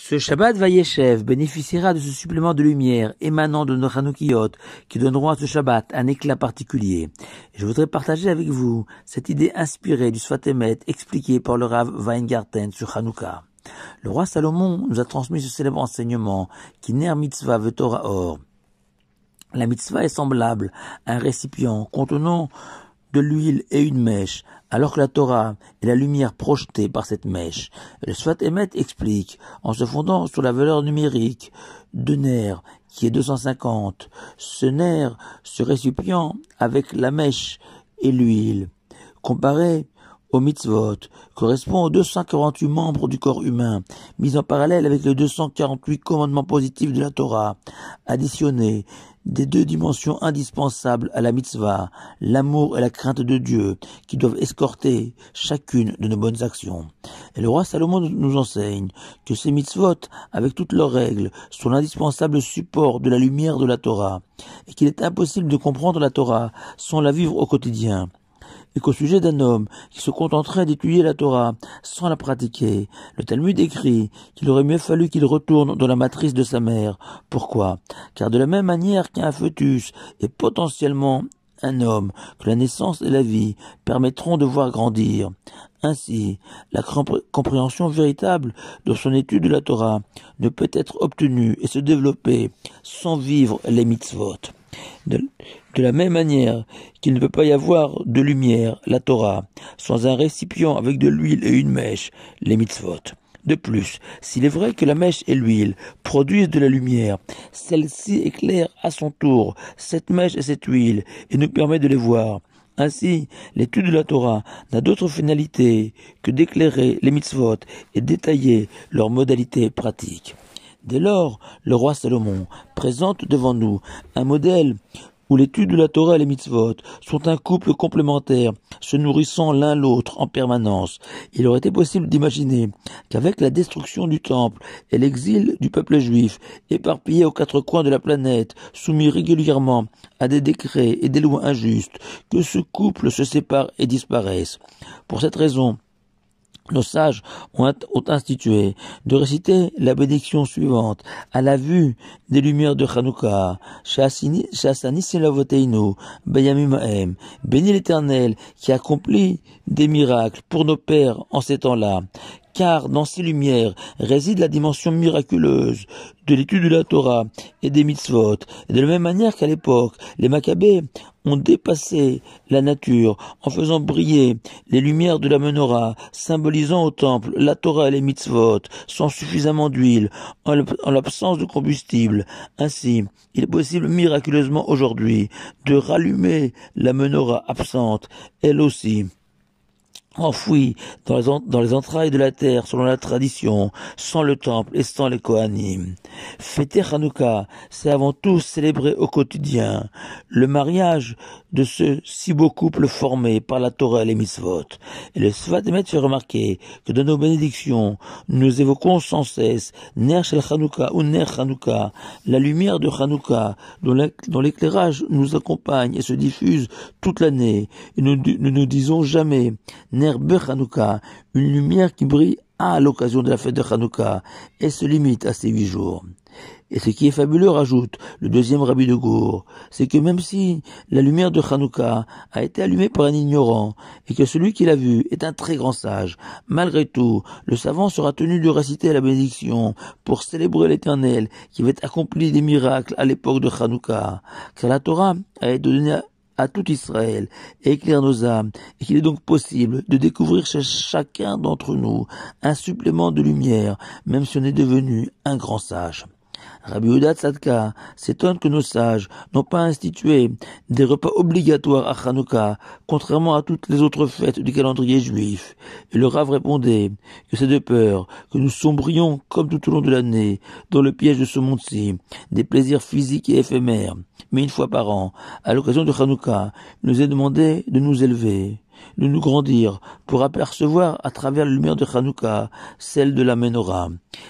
Ce Shabbat Vayeshev bénéficiera de ce supplément de lumière émanant de nos Hanoukiot qui donneront à ce Shabbat un éclat particulier. Je voudrais partager avec vous cette idée inspirée du Svatémet expliquée par le Rav Weingarten sur Hanouka. Le roi Salomon nous a transmis ce célèbre enseignement qui ner mitzvah veut or. La mitzvah est semblable à un récipient contenant de l'huile et une mèche alors que la Torah est la lumière projetée par cette mèche, le Sfat Emet explique, en se fondant sur la valeur numérique de nerf qui est 250, ce nerf se récipient avec la mèche et l'huile. Comparé aux mitzvot correspond aux 248 membres du corps humain, mis en parallèle avec les 248 commandements positifs de la Torah, additionnés des deux dimensions indispensables à la mitzvah, l'amour et la crainte de Dieu, qui doivent escorter chacune de nos bonnes actions. Et le roi Salomon nous enseigne que ces mitzvot, avec toutes leurs règles, sont l'indispensable support de la lumière de la Torah, et qu'il est impossible de comprendre la Torah sans la vivre au quotidien et qu'au sujet d'un homme qui se contenterait d'étudier la Torah sans la pratiquer, le Talmud écrit qu'il aurait mieux fallu qu'il retourne dans la matrice de sa mère. Pourquoi Car de la même manière qu'un fœtus est potentiellement un homme que la naissance et la vie permettront de voir grandir. Ainsi, la compréhension véritable de son étude de la Torah ne peut être obtenue et se développer sans vivre les mitzvot. De, la même manière qu'il ne peut pas y avoir de lumière, la Torah, sans un récipient avec de l'huile et une mèche, les mitzvot. De plus, s'il est vrai que la mèche et l'huile produisent de la lumière, celle-ci éclaire à son tour cette mèche et cette huile et nous permet de les voir. Ainsi, l'étude de la Torah n'a d'autre finalité que d'éclairer les mitzvot et détailler leurs modalités pratiques. Dès lors, le roi Salomon présente devant nous un modèle où l'étude de la Torah et les mitzvot sont un couple complémentaire, se nourrissant l'un l'autre en permanence. Il aurait été possible d'imaginer qu'avec la destruction du temple et l'exil du peuple juif, éparpillé aux quatre coins de la planète, soumis régulièrement à des décrets et des lois injustes, que ce couple se sépare et disparaisse. Pour cette raison, nos sages ont, institué de réciter la bénédiction suivante à la vue des lumières de Hanouka. Béni l'Éternel qui accomplit des miracles pour nos pères en ces temps-là. Car dans ces lumières réside la dimension miraculeuse de l'étude de la Torah et des mitzvot. de la même manière qu'à l'époque, les Maccabées ont dépassé la nature en faisant briller les lumières de la menorah, symbolisant au temple la Torah et les mitzvot, sans suffisamment d'huile, en l'absence de combustible. Ainsi, il est possible miraculeusement aujourd'hui de rallumer la menorah absente, elle aussi enfoui dans les, entrailles de la terre selon la tradition, sans le temple et sans les Kohanim. Fêter Hanouka, c'est avant tout célébrer au quotidien le mariage de ce si beau couple formé par la Torah et les mitzvot. Et le Svatemet fait remarquer que dans nos bénédictions, nous évoquons sans cesse Ner Shel Hanouka ou Ner Hanouka, la lumière de Hanouka dont l'éclairage nous accompagne et se diffuse toute l'année. Et nous, nous ne disons jamais une lumière qui brille à l'occasion de la fête de Hanouka, et se limite à ces huit jours. Et ce qui est fabuleux, rajoute le deuxième rabbi de Gour, c'est que même si la lumière de Hanouka a été allumée par un ignorant, et que celui qui l'a vue est un très grand sage, malgré tout, le savant sera tenu de réciter la bénédiction pour célébrer l'éternel qui avait accompli des miracles à l'époque de Hanouka, car la Torah a été donnée à tout Israël éclaire nos âmes, et qu'il est donc possible de découvrir chez chacun d'entre nous un supplément de lumière, même si on est devenu un grand sage. Rabbi Yehuda Tzadka s'étonne que nos sages n'ont pas institué des repas obligatoires à Hanouka, contrairement à toutes les autres fêtes du calendrier juif. Et le Rav répondait que c'est de peur que nous sombrions, comme tout au long de l'année, dans le piège de ce monde-ci, des plaisirs physiques et éphémères. Mais une fois par an, à l'occasion de Hanouka, nous est demandé de nous élever nous nous grandir pour apercevoir à travers la lumière de Hanouka celle de la menorah.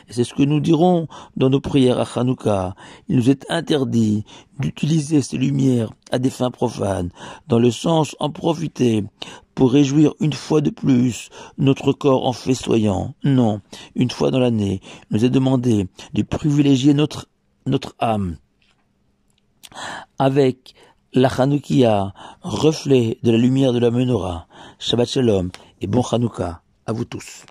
c'est ce que nous dirons dans nos prières à Hanouka. Il nous est interdit d'utiliser ces lumières à des fins profanes, dans le sens en profiter pour réjouir une fois de plus notre corps en festoyant. Non, une fois dans l'année, nous est demandé de privilégier notre, notre âme avec la Chanoukia, reflet de la lumière de la Menorah. Shabbat Shalom et bon Hanouka à vous tous.